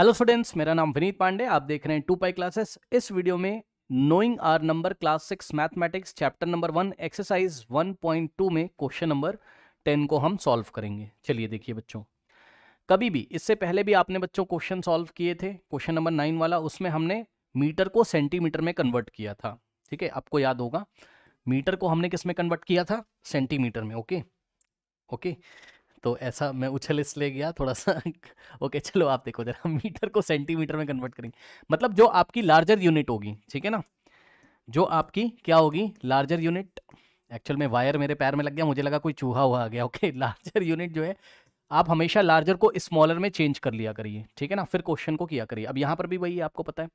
hello students मेरा नाम विनीत पांडे आप देख रहे हैं टू पाई क्लासेस इस वीडियो में knowing our number class six mathematics chapter number one exercise two में क्वेश्चन नंबर टेन को हम सॉल्व करेंगे चलिए देखिए बच्चों कभी भी इससे पहले भी आपने बच्चों क्वेश्चन सॉल्व किए थे क्वेश्चन नंबर नाइन वाला उसमें हमने मीटर को सेंटीमीटर में कन्वर्ट किया था ठीक है आपको याद होगा मीटर को हमने किस में कन्वर्ट किया था सेंटीमीटर में ओके ओके तो ऐसा मैं उछल इसलिए गया थोड़ा सा ओके चलो आप देखो जरा मीटर को सेंटीमीटर में कन्वर्ट करेंगे मतलब जो आपकी लार्जर यूनिट होगी ठीक है ना जो आपकी क्या होगी लार्जर यूनिट एक्चुअल में वायर मेरे पैर में लग गया मुझे लगा कोई चूहा हुआ आ गया ओके लार्जर यूनिट जो है आप हमेशा लार्जर को स्मॉलर में चेंज कर लिया करिए ठीक है ना फिर क्वेश्चन को किया करिए अब यहाँ पर भी वही आपको पता है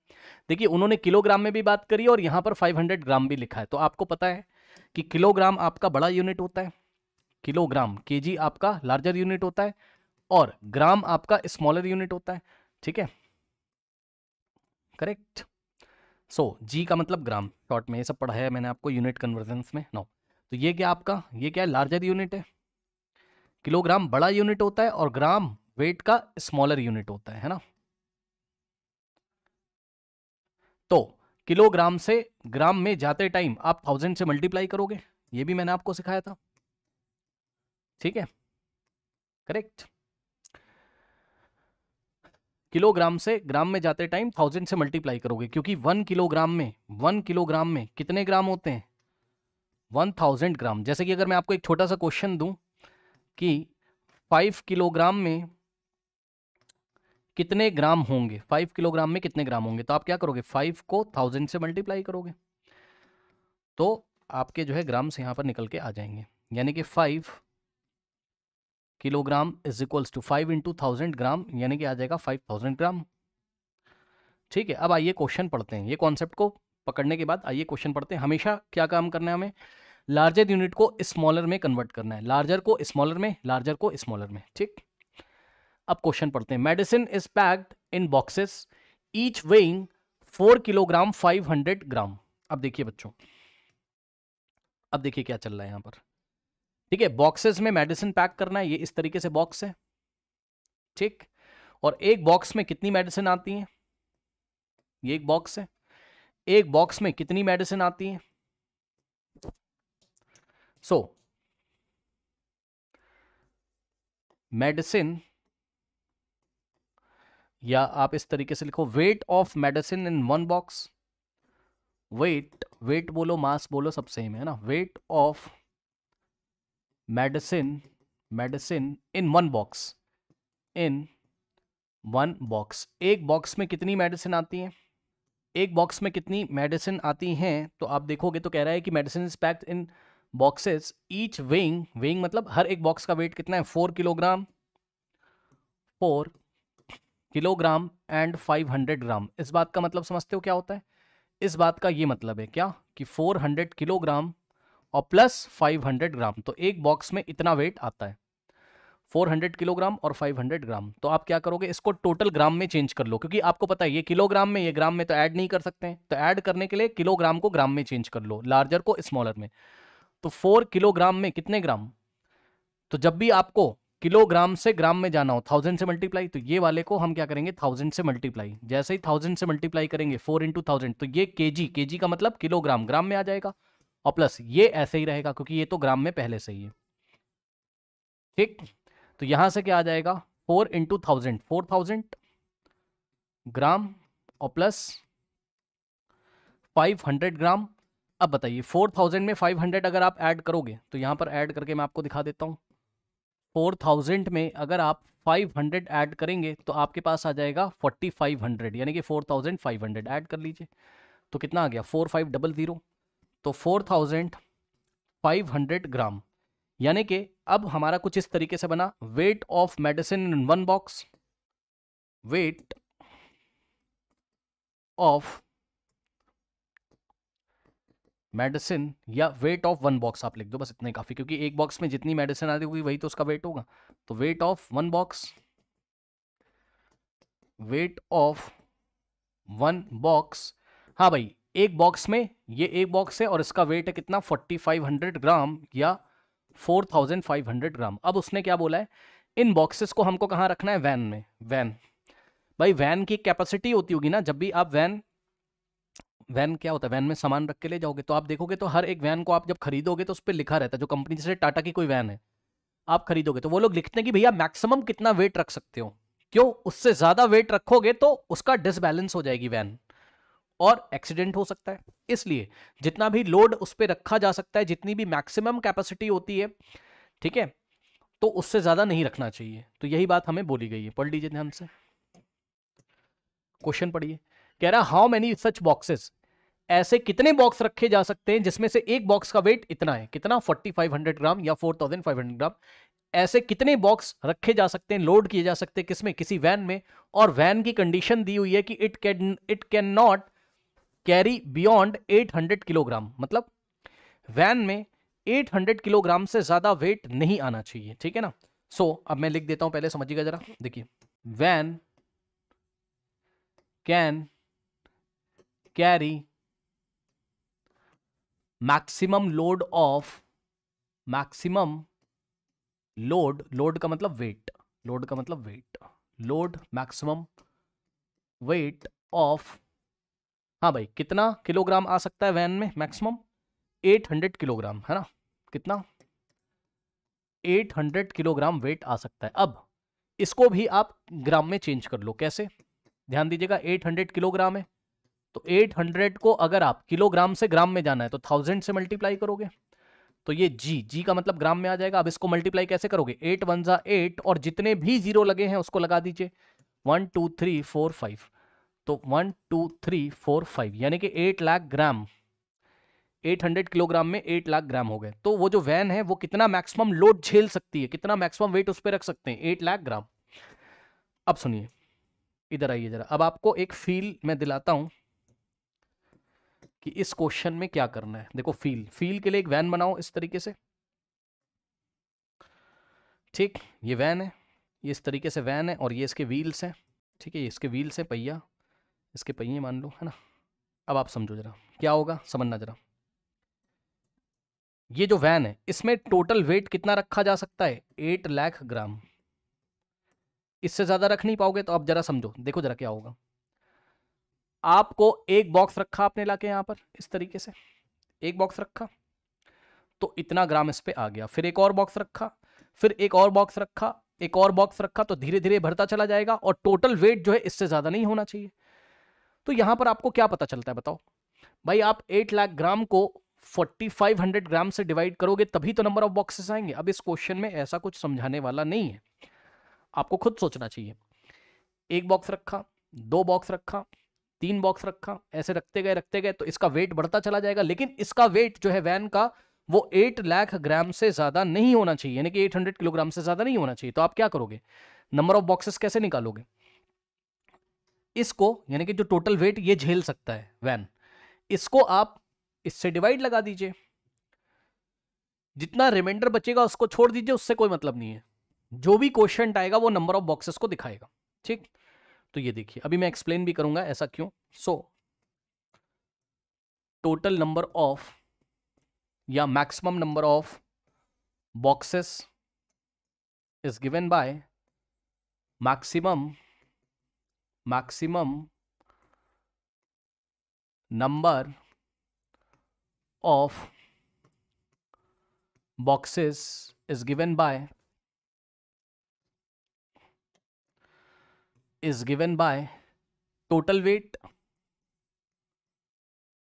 देखिए उन्होंने किलोग्राम में भी बात करी और यहाँ पर 500 ग्राम भी लिखा है तो आपको पता है कि किलोग्राम आपका बड़ा यूनिट होता है किलोग्राम के आपका लार्जर यूनिट होता है और ग्राम आपका स्मॉलर यूनिट होता है ठीक है करेक्ट सो जी का मतलब ग्राम शॉर्ट में ये सब पढ़ाया है मैंने आपको यूनिट कन्वर्जेंस में नो तो ये क्या आपका ये क्या है लार्जर यूनिट है किलोग्राम बड़ा यूनिट होता है और ग्राम वेट का स्मॉलर यूनिट होता है है ना तो किलोग्राम से ग्राम में जाते टाइम आप थाउजेंड से मल्टीप्लाई करोगे ये भी मैंने आपको सिखाया था ठीक है करेक्ट किलोग्राम से ग्राम में जाते टाइम थाउजेंड से मल्टीप्लाई करोगे क्योंकि वन किलोग्राम में वन किलोग्राम में कितने ग्राम होते हैं वन थाउजेंड ग्राम जैसे कि अगर मैं आपको एक छोटा सा क्वेश्चन दूं कि फाइव किलोग्राम में कितने ग्राम होंगे फाइव किलोग्राम में कितने ग्राम होंगे तो आप क्या करोगे फाइव को थाउजेंड से मल्टीप्लाई करोगे तो आपके जो है ग्राम से यहां पर निकल के आ जाएंगे यानी कि five kilogram is equals to five into thousand gram यानी कि आ जाएगा फाइव थाउजेंड ग्राम ठीक है अब आइए क्वेश्चन पढ़ते हैं ये कॉन्सेप्ट को पकड़ने के बाद आइए क्वेश्चन पढ़ते हैं हमेशा क्या काम करना है हमें लार्जर यूनिट को स्मॉलर में कन्वर्ट करना है लार्जर को स्मॉलर में लार्जर को स्मॉलर में ठीक अब क्वेश्चन पढ़ते हैं medicine is packed in boxes each weighing four kilogram five hundred gram अब देखिए बच्चों अब देखिए क्या चल रहा है यहाँ पर ठीक है बॉक्सेस में मेडिसिन पैक करना है ये इस तरीके से बॉक्स है ठीक और एक बॉक्स में कितनी मेडिसिन आती है ये एक बॉक्स है एक बॉक्स में कितनी मेडिसिन आती है सो मेडिसिन या आप इस तरीके से लिखो weight of medicine in one box weight weight बोलो मास बोलो सब सेम है ना weight of medicine medicine in one box in one box एक बॉक्स में कितनी मेडिसिन आती हैं एक बॉक्स में कितनी मेडिसिन आती हैं तो आप देखोगे तो कह रहा है कि medicine is packed in boxes each weighing weighing मतलब हर एक बॉक्स का वेट कितना है four kilogram four kilogram and five hundred gram इस बात का मतलब समझते हो क्या होता है इस बात का ये मतलब है क्या कि फोर हंड्रेड किलोग्राम और प्लस 500 ग्राम तो एक बॉक्स में इतना वेट आता है 400 किलोग्राम और 500 ग्राम तो आप क्या करोगे इसको टोटल ग्राम में चेंज कर लो क्योंकि आपको पता है ये किलोग्राम में ये ग्राम में तो ऐड नहीं कर सकते हैं तो ऐड करने के लिए किलोग्राम को ग्राम में चेंज कर लो लार्जर को स्मॉलर में तो फोर किलोग्राम में कितने ग्राम तो जब भी आपको किलोग्राम से ग्राम में जाना हो थाउजेंड से मल्टीप्लाई तो ये वाले को हम क्या करेंगे थाउजेंड से मल्टीप्लाई जैसे ही थाउजेंड से मल्टीप्लाई करेंगे फोर इंटू थाउजेंड तो ये केजी केजी के जी का मतलब किलोग्राम ग्राम में आ जाएगा और प्लस ये ऐसे ही रहेगा क्योंकि ये तो ग्राम में पहले से ही है ठीक तो यहां से क्या आ जाएगा four into thousand four thousand gram और प्लस फाइव हंड्रेड ग्राम अब बताइए फोर थाउजेंड में फाइव हंड्रेड अगर आप ऐड करोगे तो यहां पर ऐड करके मैं आपको दिखा देता हूं फोर थाउजेंड में अगर आप फाइव हंड्रेड ऐड करेंगे तो आपके पास आ जाएगा फोर्टी फाइव हंड्रेड यानी कि four thousand five hundred add कर लीजिए तो कितना आ गया फोर फाइव डबल ज़ीरो तो four thousand five hundred gram यानी कि अब हमारा कुछ इस तरीके से बना weight of medicine in one box weight of medicine या वेट ऑफ वन बॉक्स आप लिख दो बस इतने काफ़ी क्योंकि एक बॉक्स में जितनी मेडिसिन आती होगी वही तो उसका वेट होगा तो weight of one box weight of one box हाँ भाई एक बॉक्स में ये एक बॉक्स है और इसका वेट है कितना 4500 ग्राम या 4500 ग्राम अब उसने क्या बोला है इन बॉक्सेस को हमको कहाँ रखना है वैन में वैन भाई वैन की कैपेसिटी होती होगी ना जब भी आप वैन वैन क्या होता है वैन में सामान रख के ले जाओगे तो आप देखोगे तो हर एक वैन को आप जब खरीदोगे तो उस पर लिखा रहता है जो कंपनी जैसे टाटा की कोई वैन है आप खरीदोगे तो वो लोग लिखते हैं कि भैया मैक्सिमम कितना वेट रख सकते हो क्यों उससे ज़्यादा वेट रखोगे तो उसका डिसबैलेंस हो जाएगी वैन और एक्सीडेंट हो सकता है इसलिए जितना भी लोड उस पर रखा जा सकता है जितनी भी मैक्सिमम कैपेसिटी होती है ठीक है तो उससे ज़्यादा नहीं रखना चाहिए तो यही बात हमें बोली गई है पढ़ लीजिए ध्यान से क्वेश्चन पढ़िए कह रहा हाउ मेनी सच बॉक्सेस ऐसे कितने बॉक्स रखे जा सकते हैं जिसमें से एक बॉक्स का वेट इतना है कितना 4500 ग्राम या 4500 ग्राम ऐसे कितने बॉक्स रखे जा सकते हैं लोड किए जा सकते हैं किसमें किसी वैन में और वैन की कंडीशन दी हुई है कि it can it can not carry beyond 800 kilogram मतलब वैन में 800 किलोग्राम से ज़्यादा वेट नहीं आना चाहिए ठीक है ना सो so, अब मैं लिख देता हूं पहले समझिएगा जरा देखिए van can carry maximum load of maximum load load का मतलब वेट लोड का मतलब weight load maximum weight of हाँ भाई कितना किलोग्राम आ सकता है वैन में मैक्सिमम 800 किलोग्राम है ना कितना 800 किलोग्राम वेट आ सकता है अब इसको भी आप ग्राम में चेंज कर लो कैसे ध्यान दीजिएगा 800 किलोग्राम है तो 800 को अगर आप किलोग्राम से ग्राम में जाना है तो थाउजेंड से मल्टीप्लाई करोगे तो ये जी जी का मतलब ग्राम में आ जाएगा अब इसको मल्टीप्लाई कैसे करोगे एट वन ज़ा एट और जितने भी जीरो लगे हैं उसको लगा दीजिए one two three four five तो one two three four five यानी कि eight lakh gram eight hundred kilogram में एट लाख ग्राम हो गए तो वो जो वैन है वो कितना मैक्सिमम लोड झेल सकती है कितना मैक्सिमम वेट उस पर रख सकते हैं एट लाख ग्राम अब सुनिए इधर आइए जरा अब आपको एक फील मैं दिलाता हूं कि इस क्वेश्चन में क्या करना है देखो फील फील के लिए एक वैन बनाओ इस तरीके से ठीक ये वैन है ये इस तरीके से वैन है और ये इसके व्हील्स हैं ठीक है ये इसके व्हील्स हैं पहिया इसके पहिए मान लो है ना अब आप समझो जरा क्या होगा समझना जरा ये जो वैन है इसमें टोटल वेट कितना रखा जा सकता है एट लाख ग्राम इससे ज़्यादा रख नहीं पाओगे तो आप जरा समझो देखो जरा क्या होगा आपको एक बॉक्स रखा आपने लाके यहां पर इस तरीके से एक बॉक्स रखा तो इतना ग्राम इस पर आ गया फिर एक और बॉक्स रखा फिर एक और बॉक्स रखा एक और बॉक्स रखा तो धीरे धीरे भरता चला जाएगा और टोटल वेट जो है इससे ज़्यादा नहीं होना चाहिए तो यहाँ पर आपको क्या पता चलता है बताओ भाई आप एट लाख ग्राम को 4500 ग्राम से डिवाइड करोगे तभी तो नंबर ऑफ बॉक्सेस आएंगे अब इस क्वेश्चन में ऐसा कुछ समझाने वाला नहीं है आपको खुद सोचना चाहिए एक बॉक्स रखा दो बॉक्स रखा तीन बॉक्स रखा ऐसे रखते गए रखते गए तो इसका वेट बढ़ता चला जाएगा लेकिन इसका वेट जो है वैन का वो एट लाख ग्राम से ज़्यादा नहीं होना चाहिए यानी कि एट हंड्रेड किलोग्राम से ज़्यादा नहीं होना चाहिए तो आप क्या करोगे नंबर ऑफ बॉक्सेस कैसे निकालोगे इसको यानी कि जो टोटल वेट ये झेल सकता है वैन इसको आप इससे डिवाइड लगा दीजिए जितना रिमाइंडर बचेगा उसको छोड़ दीजिए उससे कोई मतलब नहीं है जो भी क्वेश्चन आएगा वो नंबर ऑफ बॉक्सेस को दिखाएगा ठीक तो ये देखिए अभी मैं एक्सप्लेन भी करूंगा ऐसा क्यों सो टोटल नंबर ऑफ या maximum number of boxes is given by maximum maximum number of boxes is given by is given by total weight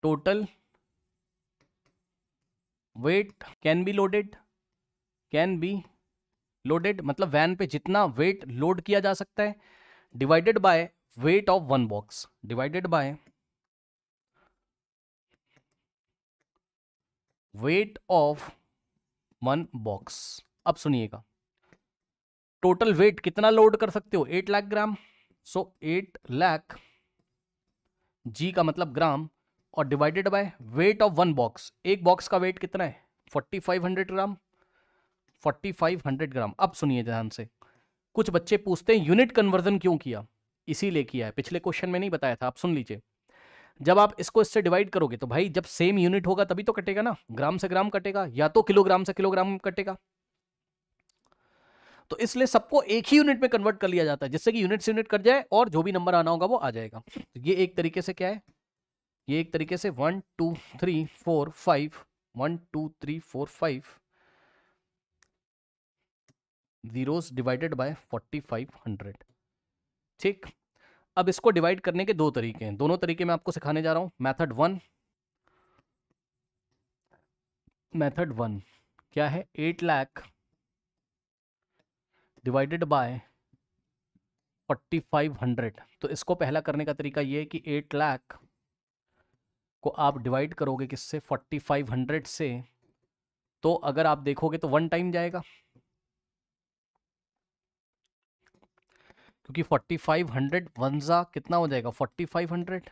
total weight can be loaded can be loaded मतलब van पे जितना weight load किया जा सकता है divided by weight of one box divided by weight of one box अब सुनिएगा total weight कितना लोड कर सकते हो एट लाख ग्राम सो एट लाख जी का मतलब ग्राम और divided by weight of one box एक बॉक्स का वेट कितना है forty five hundred gram forty five hundred gram अब सुनिए ध्यान से कुछ बच्चे पूछते हैं यूनिट कन्वर्जन क्यों किया इसीलिए किया है पिछले क्वेश्चन में नहीं बताया था आप सुन लीजिए जब आप इसको इससे डिवाइड करोगे तो भाई जब सेम यूनिट होगा तभी तो कटेगा ना ग्राम से ग्राम कटेगा या तो किलोग्राम से किलोग्राम कटेगा तो इसलिए सबको एक ही यूनिट में कन्वर्ट कर लिया जाता है जिससे कि यूनिट से यूनिट कट जाए और जो भी नंबर आना होगा वो आ जाएगा तो ये एक तरीके से क्या है ये एक तरीके से one two three four five one two three four five zeros divided by forty five hundred ठीक अब इसको डिवाइड करने के दो तरीके हैं दोनों तरीके मैं आपको सिखाने जा रहा हूं मैथड वन मैथड वन क्या है eight lakh divided by forty five hundred तो इसको पहला करने का तरीका यह है कि एट लाख को आप डिवाइड करोगे किससे फोर्टी फाइव हंड्रेड से तो अगर आप देखोगे तो वन टाइम जाएगा क्योंकि फोर्टी फाइव हंड्रेड वनज़ा कितना हो जाएगा फोर्टी फाइव हंड्रेड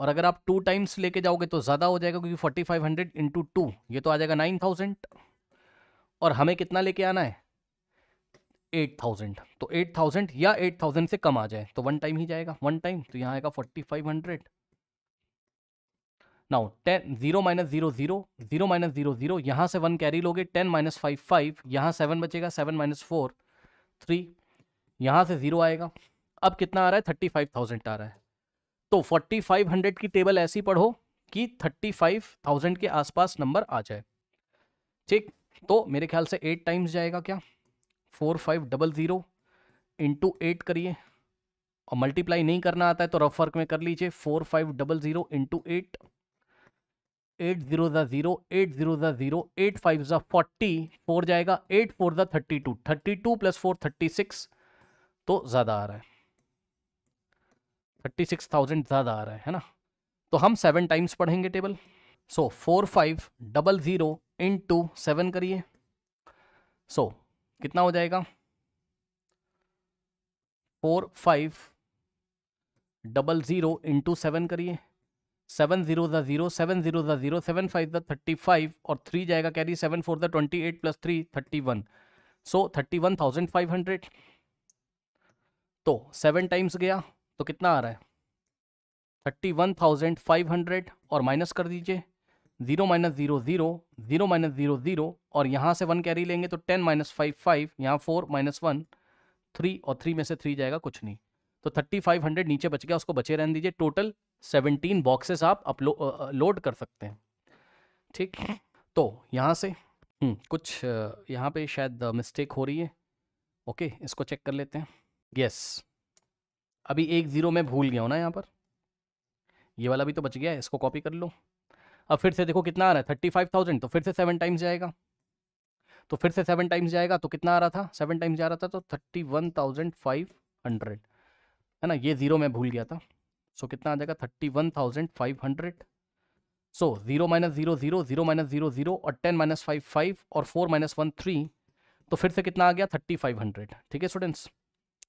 और अगर आप टू टाइम्स लेके जाओगे तो ज़्यादा हो जाएगा क्योंकि forty five hundred into two ये तो आ जाएगा नाइन थाउजेंड और हमें कितना लेके आना है एट थाउजेंड तो एट थाउजेंड या एट थाउजेंड से कम आ जाए तो वन टाइम ही जाएगा वन टाइम तो यहाँ आएगा forty five hundred now ten zero minus zero zero zero minus zero zero यहाँ से वन कैरी लोगे टेन माइनस फाइव फाइव यहाँ सेवन बचेगा सेवन माइनस फोर थ्री यहाँ से ज़ीरो आएगा अब कितना आ रहा है थर्टी फाइव थाउजेंड आ रहा है तो फोर्टी फाइव हंड्रेड की टेबल ऐसी पढ़ो कि थर्टी फाइव थाउजेंड के आसपास नंबर आ जाए ठीक तो मेरे ख्याल से एट टाइम्स जाएगा क्या four five double zero into eight करिए और मल्टीप्लाई नहीं करना आता है तो रफ वर्क में कर लीजिए four five double zero into eight eight zero ज़ा ज़ीरो एट ज़ीरो ज़ा ज़ीरो एट फाइव ज़ा फोर्टी फोर जाएगा एट फोर ज़ा thirty two thirty two plus four thirty six तो ज़्यादा आ रहा है थर्टी सिक्स थाउजेंड ज़्यादा आ रहा है है ना तो हम सेवन टाइम्स पढ़ेंगे table so four five double zero into seven करिए सो कितना हो जाएगा four five double zero into seven करिए सेवन जीरो ज़ा जीरो सेवन जीरो ज़ा जीरो सेवन फाइव ज़ा थर्टी फाइव और थ्री जाएगा कैरी सेवन फोर ज़ा twenty eight plus three thirty one so thirty one thousand five hundred तो seven times गया तो कितना आ रहा है thirty one thousand five hundred और माइनस कर दीजिए zero minus zero zero zero minus zero zero और यहाँ से वन कैरी लेंगे तो टेन माइनस फाइव फाइव यहाँ फोर माइनस वन थ्री और थ्री में से थ्री जाएगा कुछ नहीं तो थर्टी फाइव हंड्रेड नीचे बच गया उसको बचे रहने दीजिए टोटल सेवनटीन बॉक्सेस आप अपलो लोड कर सकते हैं ठीक तो यहाँ से हम्म, कुछ यहाँ पे शायद मिस्टेक हो रही है ओके इसको चेक कर लेते हैं यस अभी एक ज़ीरो में भूल गया हूँ ना यहाँ पर ये वाला भी तो बच गया है इसको कॉपी कर लो अब फिर से देखो कितना आ रहा है थर्टी फाइव थाउजेंड तो फिर से सेवन टाइम्स जाएगा तो फिर से सेवन टाइम्स जाएगा तो कितना आ रहा था सेवन टाइम्स जा रहा था तो thirty one thousand five hundred है ना ये ज़ीरो में भूल गया था सो कितना आ जाएगा thirty one thousand five hundred so zero minus zero zero zero minus zero zero और टेन माइनस फाइव फाइव और फोर माइनस वन थ्री तो फिर से कितना आ गया थर्टी फाइव हंड्रेड ठीक है स्टूडेंट्स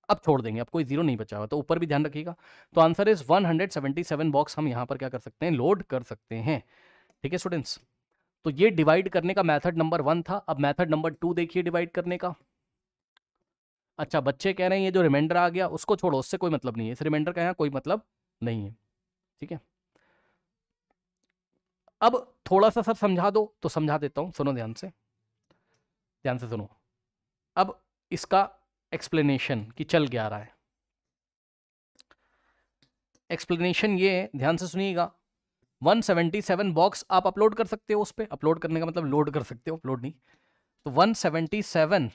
अब छोड़ देंगे अब कोई जीरो नहीं बचा हुआ तो ऊपर भी ध्यान रखिएगा तो आंसर इज 177 बॉक्स हम यहाँ पर क्या कर सकते हैं लोड कर सकते हैं ठीक है स्टूडेंट्स तो ये डिवाइड करने का मैथड नंबर वन था अब मैथड नंबर टू देखिए डिवाइड करने का अच्छा बच्चे कह रहे हैं ये जो रिमाइंडर आ गया उसको छोड़ो उससे कोई मतलब नहीं है इस रिमाइंडर का यहाँ कोई मतलब नहीं है ठीक है अब थोड़ा सा सर समझा दो तो समझा देता हूँ सुनो ध्यान से ध्यान से सुनो अब इसका एक्सप्लेनेशन कि चल क्या रहा है एक्सप्लेनेशन ये है ध्यान से सुनिएगा 177 बॉक्स आप अपलोड कर सकते हो उस पर अपलोड करने का मतलब लोड कर सकते हो अपलोड नहीं तो 177 सेवेंटी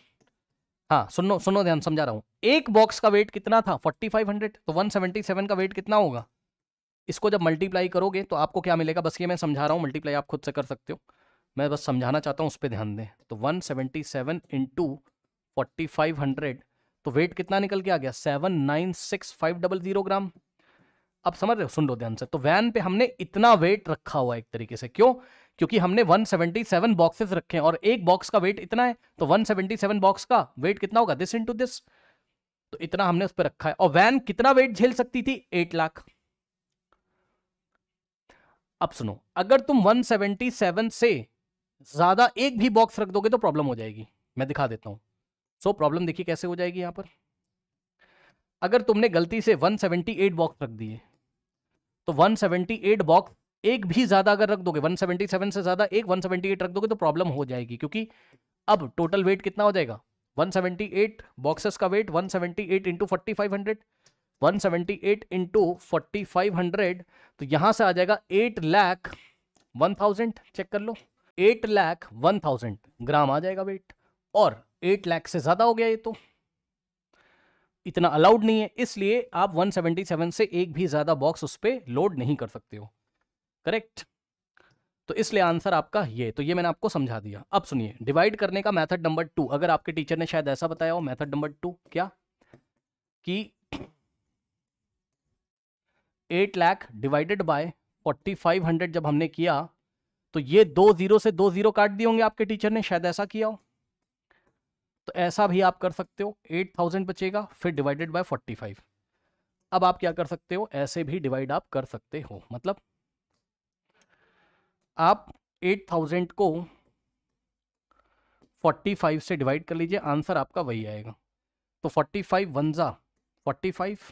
हाँ सुनो सुनो ध्यान समझा रहा हूँ एक बॉक्स का वेट कितना था 4500 तो 177 का वेट कितना होगा इसको जब मल्टीप्लाई करोगे तो आपको क्या मिलेगा बस ये मैं समझा रहा हूँ मल्टीप्लाई आप खुद से कर सकते हो मैं बस समझाना चाहता हूँ उस पर ध्यान दें तो one seventy seven into forty five hundred तो वेट कितना निकल के आ गया seven nine six five double zero gram अब समझ रहे हो सुन लो ध्यान से तो वैन पे हमने इतना वेट रखा हुआ एक तरीके से क्यों क्योंकि हमने 177 बॉक्सेस रखे हैं और एक बॉक्स का वेट इतना है तो 177 बॉक्स का वेट कितना होगा दिस इनटू दिस तो इतना हमने उस पर रखा है और वैन कितना वेट झेल सकती थी एट लाख अब सुनो अगर तुम 177 से ज्यादा एक भी बॉक्स रख दोगे तो प्रॉब्लम हो जाएगी मैं दिखा देता हूं सो प्रॉब्लम देखिए कैसे हो जाएगी यहाँ पर अगर तुमने गलती से 178 बॉक्स रख दिए तो 178 बॉक्स एक भी ज़्यादा अगर रख दोगे 177 से ज़्यादा एक 178 रख दोगे तो प्रॉब्लम हो जाएगी क्योंकि अब टोटल वेट कितना हो जाएगा 178 बॉक्सेस का weight 178 seventy eight into forty five hundred one seventy eight into forty five hundred तो यहां से आ जाएगा eight lakh one thousand check कर लो eight lakh one thousand gram आ जाएगा वेट और एट लाख से ज़्यादा हो गया ये तो इतना अलाउड नहीं है इसलिए आप 177 से एक भी ज़्यादा बॉक्स उस पर लोड नहीं कर सकते हो करेक्ट तो इसलिए आंसर आपका ये तो ये मैंने आपको समझा दिया अब सुनिए डिवाइड करने का मेथड नंबर टू अगर आपके टीचर ने शायद ऐसा बताया हो मेथड नंबर टू क्या कि eight lakh divided by forty five hundred जब हमने किया तो ये दो जीरो से दो जीरो काट दिए होंगे आपके टीचर ने शायद ऐसा किया हो तो ऐसा भी आप कर सकते हो एट थाउजेंड बचेगा फिर डिवाइडेड बाय फोर्टी फाइव अब आप क्या कर सकते हो ऐसे भी डिवाइड आप कर सकते हो मतलब आप एट थाउजेंड को फोर्टी फाइव से डिवाइड कर लीजिए आंसर आपका वही आएगा तो फोर्टी फाइव वनजा forty five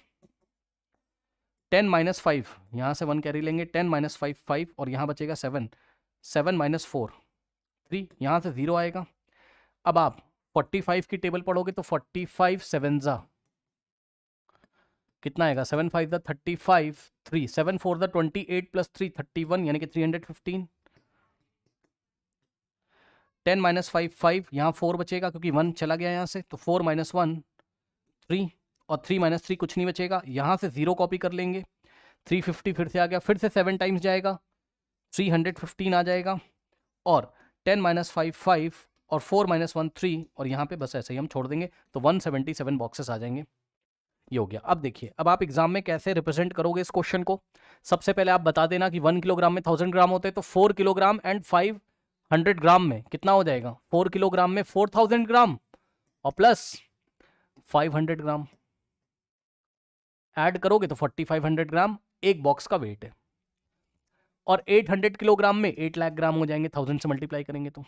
ten minus five यहाँ से वन कैरी लेंगे टेन माइनस फाइव फाइव और यहाँ बचेगा seven seven minus four three यहाँ से ज़ीरो आएगा अब आप फोर्टी फाइव की टेबल पढ़ोगे तो फोर्टी फाइव सेवेंजा कितना आएगा सेवन फाइव द thirty five three seven four द twenty eight plus three thirty one यानी कि three hundred fifteen ten minus five five यहाँ फोर बचेगा क्योंकि वन चला गया यहाँ से तो फोर माइनस वन थ्री और थ्री माइनस थ्री कुछ नहीं बचेगा यहाँ से ज़ीरो कॉपी कर लेंगे थ्री फिफ्टी फिर से आ गया फिर से सेवन टाइम्स जाएगा थ्री हंड्रेड फिफ्टीन आ जाएगा और टेन माइनस फाइव फाइव और फोर माइनस वन थ्री और यहाँ पे बस ऐसे ही हम छोड़ देंगे तो वन सेवेंटी सेवन बॉक्सेस आ जाएंगे ये हो गया अब देखिए अब आप एग्जाम में कैसे रिप्रेजेंट करोगे इस क्वेश्चन को सबसे पहले आप बता देना कि वन किलोग्राम में थाउजेंड ग्राम होते हैं तो four kilogram and five hundred gram में कितना हो जाएगा फोर किलोग्राम में फोर थाउजेंड ग्राम और plus five hundred gram add करोगे तो फोर्टी फाइव हंड्रेड ग्राम एक बॉक्स का वेट है और एट हंड्रेड किलोग्राम में एट लाख ग्राम हो जाएंगे थाउजेंड से मल्टीप्लाई करेंगे तो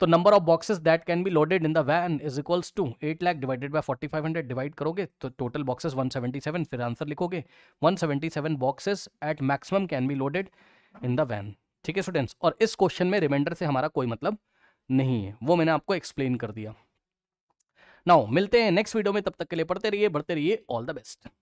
तो number of boxes that can be loaded in the van is equals to eight lakh divided by forty five hundred divide करोगे तो total boxes one seventy seven फिर आंसर लिखोगे one seventy seven boxes at maximum can be loaded in the van ठीक है students और इस question में reminder से हमारा कोई मतलब नहीं है वो मैंने आपको एक्सप्लेन कर दिया नाउ मिलते हैं नेक्स्ट वीडियो में तब तक के लिए पढ़ते रहिए बढ़ते रहिए ऑल द बेस्ट